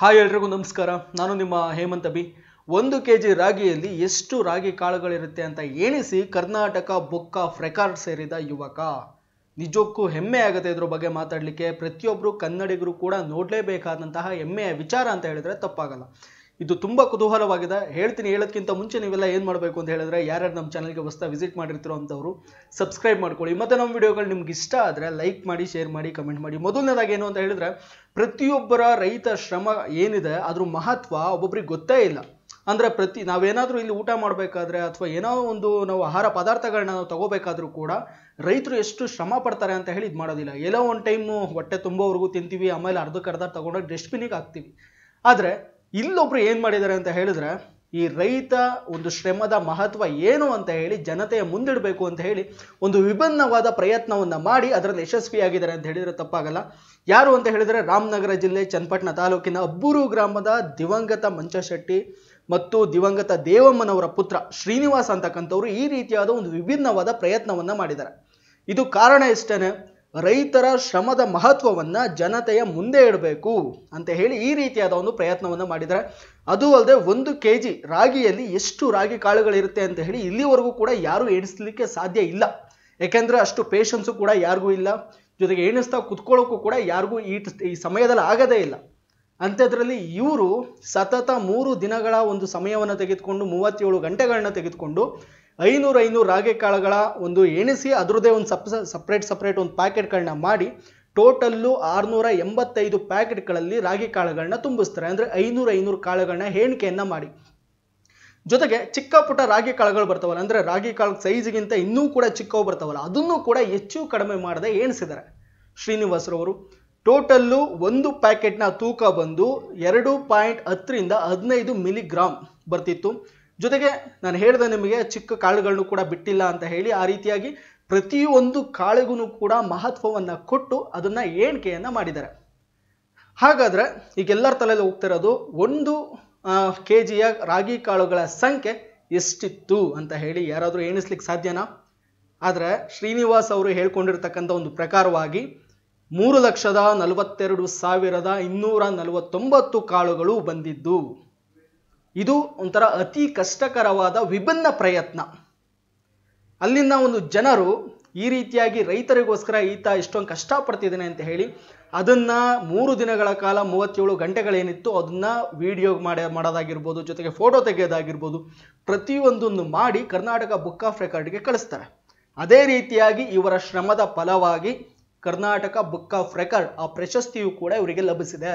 hi ಎಲ್ರಿಗೂ ನಮಸ್ಕಾರ ನಾನು ನಿಮ್ಮ ಹೇಮಂತ ಬಿ ಒಂದು ಕೆ ಜಿ ರಾಗಿಯಲ್ಲಿ ಎಷ್ಟು ರಾಗಿ ಕಾಳುಗಳಿರುತ್ತೆ ಅಂತ ಎಣಿಸಿ ಕರ್ನಾಟಕ ಬುಕ್ ಆಫ್ ರೆಕಾರ್ಡ್ ಸೇರಿದ ಯುವಕ ನಿಜಕ್ಕೂ ಹೆಮ್ಮೆ ಆಗುತ್ತೆ ಇದ್ರ ಬಗ್ಗೆ ಮಾತಾಡಲಿಕ್ಕೆ ಪ್ರತಿಯೊಬ್ಬರು ಕನ್ನಡಿಗರು ಕೂಡ ನೋಡಲೇಬೇಕಾದಂತಹ ಹೆಮ್ಮೆಯ ವಿಚಾರ ಅಂತ ಹೇಳಿದ್ರೆ ತಪ್ಪಾಗಲ್ಲ ಇದು ತುಂಬ ಕುತೂಹಲವಾಗಿದೆ ಹೇಳ್ತೀನಿ ಹೇಳೋದಕ್ಕಿಂತ ಮುಂಚೆ ನೀವೆಲ್ಲ ಏನು ಮಾಡಬೇಕು ಅಂತ ಹೇಳಿದ್ರೆ ಯಾರ್ಯಾರು ನಮ್ಮ ಚಾನಲ್ಗೆ ಹೊಸ ವಿಸಿಟ್ ಮಾಡಿರ್ತಿರೋ ಅಂಥವ್ರು ಸಬ್ಸ್ಕ್ರೈಬ್ ಮಾಡ್ಕೊಳ್ಳಿ ಮತ್ತು ನಮ್ಮ ವಿಡಿಯೋಗಳು ನಿಮ್ಗೆ ಇಷ್ಟ ಆದರೆ ಲೈಕ್ ಮಾಡಿ ಶೇರ್ ಮಾಡಿ ಕಮೆಂಟ್ ಮಾಡಿ ಮೊದಲನೇದಾಗಿ ಏನು ಅಂತ ಹೇಳಿದ್ರೆ ಪ್ರತಿಯೊಬ್ಬರ ರೈತ ಶ್ರಮ ಏನಿದೆ ಅದ್ರ ಮಹತ್ವ ಒಬ್ಬೊಬ್ರಿಗೆ ಗೊತ್ತೇ ಇಲ್ಲ ಅಂದರೆ ಪ್ರತಿ ನಾವೇನಾದರೂ ಇಲ್ಲಿ ಊಟ ಮಾಡಬೇಕಾದ್ರೆ ಅಥವಾ ಏನೋ ಒಂದು ನಾವು ಆಹಾರ ಪದಾರ್ಥಗಳನ್ನ ನಾವು ತಗೋಬೇಕಾದ್ರೂ ಕೂಡ ರೈತರು ಎಷ್ಟು ಶ್ರಮ ಪಡ್ತಾರೆ ಅಂತ ಹೇಳಿ ಇದು ಮಾಡೋದಿಲ್ಲ ಎಲ್ಲೋ ಒಂದು ಟೈಮು ಹೊಟ್ಟೆ ತುಂಬೋವರೆಗೂ ತಿಂತೀವಿ ಆಮೇಲೆ ಅರ್ಧಕ್ಕೆ ಅರ್ಧ ತಗೊಂಡೋಗಿ ಡಸ್ಟ್ಬಿನಿಗೆ ಹಾಕ್ತೀವಿ ಆದರೆ ಇಲ್ಲೊಬ್ರು ಏನು ಮಾಡಿದ್ದಾರೆ ಅಂತ ಹೇಳಿದ್ರೆ ಈ ರೈತ ಒಂದು ಶ್ರಮದ ಮಹತ್ವ ಏನು ಅಂತ ಹೇಳಿ ಜನತೆಯ ಮುಂದಿಡಬೇಕು ಅಂತ ಹೇಳಿ ಒಂದು ವಿಭಿನ್ನವಾದ ಪ್ರಯತ್ನವನ್ನು ಮಾಡಿ ಅದರಲ್ಲಿ ಯಶಸ್ವಿಯಾಗಿದ್ದಾರೆ ಅಂತ ಹೇಳಿದರೆ ತಪ್ಪಾಗಲ್ಲ ಯಾರು ಅಂತ ಹೇಳಿದರೆ ರಾಮನಗರ ಜಿಲ್ಲೆ ಚನ್ನಪಟ್ಟಣ ತಾಲೂಕಿನ ಅಬ್ಬೂರು ಗ್ರಾಮದ ದಿವಂಗತ ಮಂಚಶೆಟ್ಟಿ ಮತ್ತು ದಿವಂಗತ ದೇವಮ್ಮನವರ ಪುತ್ರ ಶ್ರೀನಿವಾಸ್ ಅಂತಕ್ಕಂಥವ್ರು ಈ ರೀತಿಯಾದ ಒಂದು ವಿಭಿನ್ನವಾದ ಪ್ರಯತ್ನವನ್ನು ಮಾಡಿದ್ದಾರೆ ಇದು ಕಾರಣ ಇಷ್ಟೇನೆ ರೈತರ ಶ್ರಮದ ಮಹತ್ವವನ್ನ ಜನತೆಯ ಮುಂದೆ ಇಡಬೇಕು ಅಂತ ಹೇಳಿ ಈ ರೀತಿಯಾದ ಒಂದು ಪ್ರಯತ್ನವನ್ನು ಮಾಡಿದ್ದಾರೆ ಅದು ಅಲ್ಲದೆ ಒಂದು ಕೆ ಜಿ ರಾಗಿಯಲ್ಲಿ ಎಷ್ಟು ರಾಗಿ ಕಾಳುಗಳಿರುತ್ತೆ ಅಂತ ಹೇಳಿ ಇಲ್ಲಿವರೆಗೂ ಕೂಡ ಯಾರು ಎಣಿಸ್ಲಿಕ್ಕೆ ಸಾಧ್ಯ ಇಲ್ಲ ಯಾಕೆಂದ್ರೆ ಅಷ್ಟು ಪೇಷನ್ಸು ಕೂಡ ಯಾರಿಗೂ ಇಲ್ಲ ಜೊತೆಗೆ ಎಣಿಸ್ತಾ ಕುತ್ಕೊಳ್ಳೋಕ್ಕೂ ಕೂಡ ಯಾರಿಗೂ ಈ ಈ ಸಮಯದಲ್ಲಿ ಆಗದೇ ಇಲ್ಲ ಅಂಥದ್ರಲ್ಲಿ ಇವರು ಸತತ ಮೂರು ದಿನಗಳ ಒಂದು ಸಮಯವನ್ನು ತೆಗೆದುಕೊಂಡು ಮೂವತ್ತೇಳು ಗಂಟೆಗಳನ್ನ ತೆಗೆದುಕೊಂಡು ಐನೂರು ಐನೂರು ರಾಗಿ ಕಾಳುಗಳ ಒಂದು ಎಣಿಸಿ ಅದರದೇ ಒಂದು ಸಪ್ ಸಪ್ರೇಟ್ ಸಪ್ರೇಟ್ ಒಂದು ಪ್ಯಾಕೆಟ್ಗಳನ್ನ ಮಾಡಿ ಟೋಟಲ್ಲು ಆರುನೂರ ಎಂಬತ್ತೈದು ಪ್ಯಾಕೆಟ್ಗಳಲ್ಲಿ ರಾಗಿ ಕಾಳುಗಳನ್ನ ತುಂಬಿಸ್ತಾರೆ ಅಂದರೆ ಐನೂರು ಐನೂರು ಕಾಳುಗಳನ್ನ ಹೇಳಿಕೆಯನ್ನು ಮಾಡಿ ಜೊತೆಗೆ ಚಿಕ್ಕ ಪುಟ್ಟ ರಾಗಿ ಕಾಳುಗಳು ಬರ್ತಾವಲ್ಲ ಅಂದರೆ ರಾಗಿ ಕಾಳು ಸೈಜ್ಗಿಂತ ಇನ್ನೂ ಕೂಡ ಚಿಕ್ಕವು ಬರ್ತಾವಲ್ಲ ಅದನ್ನು ಕೂಡ ಹೆಚ್ಚು ಕಡಿಮೆ ಮಾಡದೆ ಎಣಿಸಿದ್ದಾರೆ ಶ್ರೀನಿವಾಸರವರು ಟೋಟಲ್ಲು ಒಂದು ಪ್ಯಾಕೆಟ್ನ ತೂಕ ಬಂದು ಎರಡು ಪಾಯಿಂಟ್ ಹತ್ತರಿಂದ ಹದಿನೈದು ಮಿಲಿಗ್ರಾಮ್ ಬರ್ತಿತ್ತು ಜೊತೆಗೆ ನಾನು ಹೇಳಿದೆ ನಿಮಗೆ ಚಿಕ್ಕ ಕಾಳುಗಳನ್ನು ಕೂಡ ಬಿಟ್ಟಿಲ್ಲ ಅಂತ ಹೇಳಿ ಆ ರೀತಿಯಾಗಿ ಪ್ರತಿಯೊಂದು ಕಾಳಿಗೂ ಕೂಡ ಮಹತ್ವವನ್ನು ಕೊಟ್ಟು ಅದನ್ನು ಏಣಿಕೆಯನ್ನು ಮಾಡಿದ್ದಾರೆ ಹಾಗಾದರೆ ಈಗೆಲ್ಲರ ತಲೆಯಲ್ಲಿ ಹೋಗ್ತಿರೋದು ಒಂದು ಕೆ ಜಿಯ ರಾಗಿ ಕಾಳುಗಳ ಸಂಖ್ಯೆ ಎಷ್ಟಿತ್ತು ಅಂತ ಹೇಳಿ ಯಾರಾದರೂ ಎಣಿಸ್ಲಿಕ್ಕೆ ಸಾಧ್ಯನಾ ಆದರೆ ಶ್ರೀನಿವಾಸ್ ಅವರು ಹೇಳ್ಕೊಂಡಿರ್ತಕ್ಕಂಥ ಒಂದು ಪ್ರಕಾರವಾಗಿ ಮೂರು ಲಕ್ಷದ ನಲವತ್ತೆರಡು ಸಾವಿರದ ಇನ್ನೂರ ನಲವತ್ತೊಂಬತ್ತು ಕಾಳುಗಳು ಬಂದಿದ್ದು ಇದು ಒಂಥರ ಅತಿ ಕಷ್ಟಕರವಾದ ವಿಭಿನ್ನ ಪ್ರಯತ್ನ ಅಲ್ಲಿನ ಒಂದು ಜನರು ಈ ರೀತಿಯಾಗಿ ರೈತರಿಗೋಸ್ಕರ ಈತ ಇಷ್ಟೊಂದು ಕಷ್ಟಪಡ್ತಿದ್ದಾನೆ ಅಂತ ಹೇಳಿ ಅದನ್ನು ಮೂರು ದಿನಗಳ ಕಾಲ ಮೂವತ್ತೇಳು ಗಂಟೆಗಳೇನಿತ್ತು ಅದನ್ನು ವಿಡಿಯೋ ಮಾಡಿ ಮಾಡೋದಾಗಿರ್ಬೋದು ಜೊತೆಗೆ ಫೋಟೋ ತೆಗೆಯೋದಾಗಿರ್ಬೋದು ಪ್ರತಿಯೊಂದನ್ನು ಮಾಡಿ ಕರ್ನಾಟಕ ಬುಕ್ ಆಫ್ ರೆಕಾರ್ಡ್ಗೆ ಕಳಿಸ್ತಾರೆ ಅದೇ ರೀತಿಯಾಗಿ ಇವರ ಶ್ರಮದ ಫಲವಾಗಿ ಕರ್ನಾಟಕ ಬುಕ್ ಆಫ್ ರೆಕಾರ್ಡ್ ಆ ಪ್ರಶಸ್ತಿಯು ಕೂಡ ಇವರಿಗೆ ಲಭಿಸಿದೆ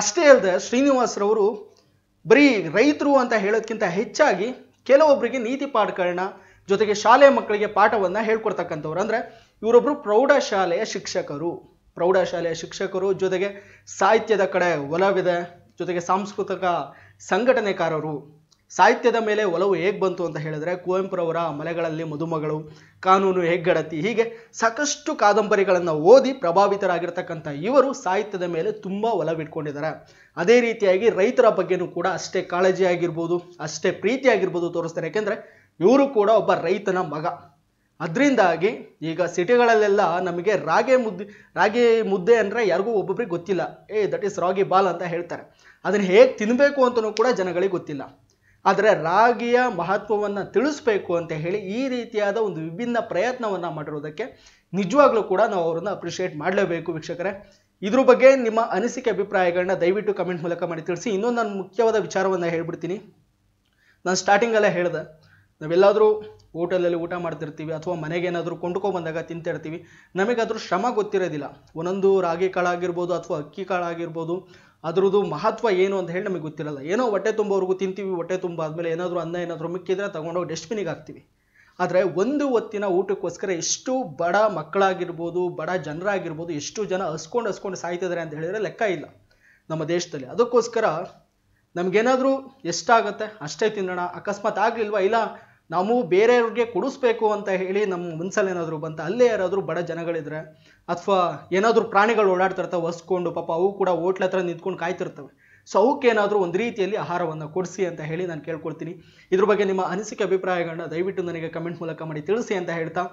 ಅಷ್ಟೇ ಅಲ್ಲದೆ ಶ್ರೀನಿವಾಸ್ರವರು ಬರೀ ರೈತರು ಅಂತ ಹೇಳೋದಕ್ಕಿಂತ ಹೆಚ್ಚಾಗಿ ಕೆಲವೊಬ್ಬರಿಗೆ ನೀತಿ ಪಾಠಗಳನ್ನ ಜೊತೆಗೆ ಶಾಲೆ ಮಕ್ಕಳಿಗೆ ಪಾಠವನ್ನು ಹೇಳ್ಕೊಡ್ತಕ್ಕಂಥವ್ರು ಅಂದರೆ ಇವರೊಬ್ಬರು ಪ್ರೌಢಶಾಲೆಯ ಶಿಕ್ಷಕರು ಪ್ರೌಢಶಾಲೆಯ ಶಿಕ್ಷಕರು ಜೊತೆಗೆ ಸಾಹಿತ್ಯದ ಕಡೆ ಒಲವಿದೆ ಜೊತೆಗೆ ಸಾಂಸ್ಕೃತಿಕ ಸಂಘಟನೆಕಾರರು ಸಾಹಿತ್ಯದ ಮೇಲೆ ಒಲವು ಹೇಗೆ ಬಂತು ಅಂತ ಹೇಳಿದ್ರೆ ಕುವೆಂಪುರವರ ಮಲೆಗಳಲ್ಲಿ ಮದುಮಗಳು ಕಾನೂನು ಹೆಗ್ಗಡತಿ ಹೀಗೆ ಸಾಕಷ್ಟು ಕಾದಂಬರಿಗಳನ್ನು ಓದಿ ಪ್ರಭಾವಿತರಾಗಿರ್ತಕ್ಕಂಥ ಇವರು ಸಾಹಿತ್ಯದ ಮೇಲೆ ತುಂಬ ಒಲವಿಟ್ಕೊಂಡಿದ್ದಾರೆ ಅದೇ ರೀತಿಯಾಗಿ ರೈತರ ಬಗ್ಗೆನೂ ಕೂಡ ಅಷ್ಟೇ ಕಾಳಜಿ ಆಗಿರ್ಬೋದು ಅಷ್ಟೇ ಪ್ರೀತಿ ಆಗಿರ್ಬೋದು ತೋರಿಸ್ತಾರೆ ಯಾಕೆಂದರೆ ಇವರು ಕೂಡ ಒಬ್ಬ ರೈತನ ಮಗ ಅದರಿಂದಾಗಿ ಈಗ ಸಿಟಿಗಳಲ್ಲೆಲ್ಲ ನಮಗೆ ರಾಗಿ ಮುದ್ದೆ ರಾಗಿ ಮುದ್ದೆ ಅಂದರೆ ಯಾರಿಗೂ ಒಬ್ಬೊಬ್ಬರಿಗೆ ಗೊತ್ತಿಲ್ಲ ಏ ದಟ್ ಈಸ್ ರಾಗಿ ಬಾಲ್ ಅಂತ ಹೇಳ್ತಾರೆ ಅದನ್ನು ಹೇಗೆ ತಿನ್ನಬೇಕು ಅಂತಲೂ ಕೂಡ ಜನಗಳಿಗೆ ಗೊತ್ತಿಲ್ಲ ಆದರೆ ರಾಗಿಯ ಮಹತ್ವವನ್ನು ತಿಳಿಸ್ಬೇಕು ಅಂತ ಹೇಳಿ ಈ ರೀತಿಯಾದ ಒಂದು ವಿಭಿನ್ನ ಪ್ರಯತ್ನವನ್ನು ಮಾಡಿರೋದಕ್ಕೆ ನಿಜವಾಗ್ಲೂ ಕೂಡ ನಾವು ಅವರನ್ನು ಅಪ್ರಿಷಿಯೇಟ್ ಮಾಡಲೇಬೇಕು ವೀಕ್ಷಕರೇ ಇದ್ರ ಬಗ್ಗೆ ನಿಮ್ಮ ಅನಿಸಿಕೆ ಅಭಿಪ್ರಾಯಗಳನ್ನ ದಯವಿಟ್ಟು ಕಮೆಂಟ್ ಮೂಲಕ ಮಾಡಿ ತಿಳಿಸಿ ಇನ್ನೊಂದು ನಾನು ಮುಖ್ಯವಾದ ವಿಚಾರವನ್ನು ಹೇಳ್ಬಿಡ್ತೀನಿ ನಾನು ಸ್ಟಾರ್ಟಿಂಗಲ್ಲೇ ಹೇಳ್ದೆ ನಾವೆಲ್ಲಾದರೂ ಹೋಟೆಲಲ್ಲಿ ಊಟ ಮಾಡ್ತಿರ್ತೀವಿ ಅಥವಾ ಮನೆಗೆ ಏನಾದರೂ ಬಂದಾಗ ತಿಂತಿರ್ತೀವಿ ನಮಗೆ ಅದ್ರ ಶ್ರಮ ಗೊತ್ತಿರೋದಿಲ್ಲ ಒಂದೊಂದು ರಾಗಿ ಕಾಳಾಗಿರ್ಬೋದು ಅಥವಾ ಅಕ್ಕಿ ಕಾಳಾಗಿರ್ಬೋದು ಅದ್ರದ್ದು ಮಹತ್ವ ಏನು ಅಂತ ಹೇಳಿ ನಮಗೆ ಗೊತ್ತಿರಲ್ಲ ಏನೋ ಹೊಟ್ಟೆ ತುಂಬೋವರೆಗೂ ತಿಂತೀವಿ ಹೊಟ್ಟೆ ತುಂಬ ಆದಮೇಲೆ ಏನಾದರೂ ಅನ್ನ ಏನಾದರೂ ಮಿಕ್ಕಿದ್ರೆ ತೊಗೊಂಡೋಗಿ ಡಸ್ಟ್ಬಿನಿಗೆ ಹಾಕ್ತೀವಿ ಆದರೆ ಒಂದು ಹೊತ್ತಿನ ಊಟಕ್ಕೋಸ್ಕರ ಎಷ್ಟು ಬಡ ಮಕ್ಕಳಾಗಿರ್ಬೋದು ಬಡ ಜನರಾಗಿರ್ಬೋದು ಎಷ್ಟು ಜನ ಹಸ್ಕೊಂಡು ಹಸ್ಕೊಂಡು ಸಾಯ್ತಿದ್ದಾರೆ ಅಂತ ಹೇಳಿದರೆ ಲೆಕ್ಕ ಇಲ್ಲ ನಮ್ಮ ದೇಶದಲ್ಲಿ ಅದಕ್ಕೋಸ್ಕರ ನಮಗೇನಾದರೂ ಎಷ್ಟಾಗತ್ತೆ ಅಷ್ಟೇ ತಿನ್ನೋಣ ಅಕಸ್ಮಾತ್ ಆಗಲಿಲ್ವಾ ಇಲ್ಲ ನಾವು ಬೇರೆಯವ್ರಿಗೆ ಕೊಡಿಸ್ಬೇಕು ಅಂತ ಹೇಳಿ ನಮ್ಮ ಮನಸ್ಸಲ್ಲಿ ಏನಾದರೂ ಬಂತ ಅಲ್ಲೇ ಯಾರಾದರೂ ಬಡ ಜನಗಳಿದ್ರೆ ಅಥವಾ ಏನಾದರೂ ಪ್ರಾಣಿಗಳು ಓಡಾಡ್ತಿರ್ತವೆ ಹೊಸ್ಕೊಂಡು ಪಾಪ ಅವು ಕೂಡ ಹೋಟ್ಲ ಹತ್ರ ನಿಂತ್ಕೊಂಡು ಕಾಯ್ತಿರ್ತವೆ ಸೊ ಅವಕ್ಕೇನಾದರೂ ಒಂದು ರೀತಿಯಲ್ಲಿ ಆಹಾರವನ್ನು ಕೊಡಿಸಿ ಅಂತ ಹೇಳಿ ನಾನು ಕೇಳ್ಕೊಳ್ತೀನಿ ಇದ್ರ ಬಗ್ಗೆ ನಿಮ್ಮ ಅನಿಸಿಕೆ ಅಭಿಪ್ರಾಯಗಳನ್ನ ದಯವಿಟ್ಟು ನನಗೆ ಕಮೆಂಟ್ ಮೂಲಕ ಮಾಡಿ ತಿಳಿಸಿ ಅಂತ ಹೇಳ್ತಾ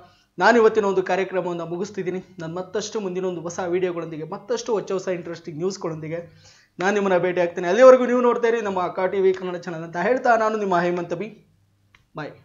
ನಾನು ಇವತ್ತಿನ ಒಂದು ಕಾರ್ಯಕ್ರಮವನ್ನು ಮುಗಿಸ್ತಿದ್ದೀನಿ ನಾನು ಮತ್ತಷ್ಟು ಮುಂದಿನ ಒಂದು ಹೊಸ ವೀಡಿಯೋಗಳೊಂದಿಗೆ ಮತ್ತಷ್ಟು ಹೊಚ್ಚ ಹೊಸ ಇಂಟ್ರೆಸ್ಟಿಂಗ್ ನ್ಯೂಸ್ಗಳೊಂದಿಗೆ ನಾನು ನಿಮ್ಮನ್ನು ಭೇಟಿ ಆಗ್ತೇನೆ ಅಲ್ಲಿವರೆಗೂ ನೀವು ನೋಡ್ತಾ ಇರಿ ನಮ್ಮ ಕಾ ಟಿ ವಿ ಕನ್ನಡ ಚಾನಲ್ ಅಂತ ಹೇಳ್ತಾ ನಾನು ನಿಮ್ಮ ಹೇಮಂತ ಬಿ ಬಾಯ್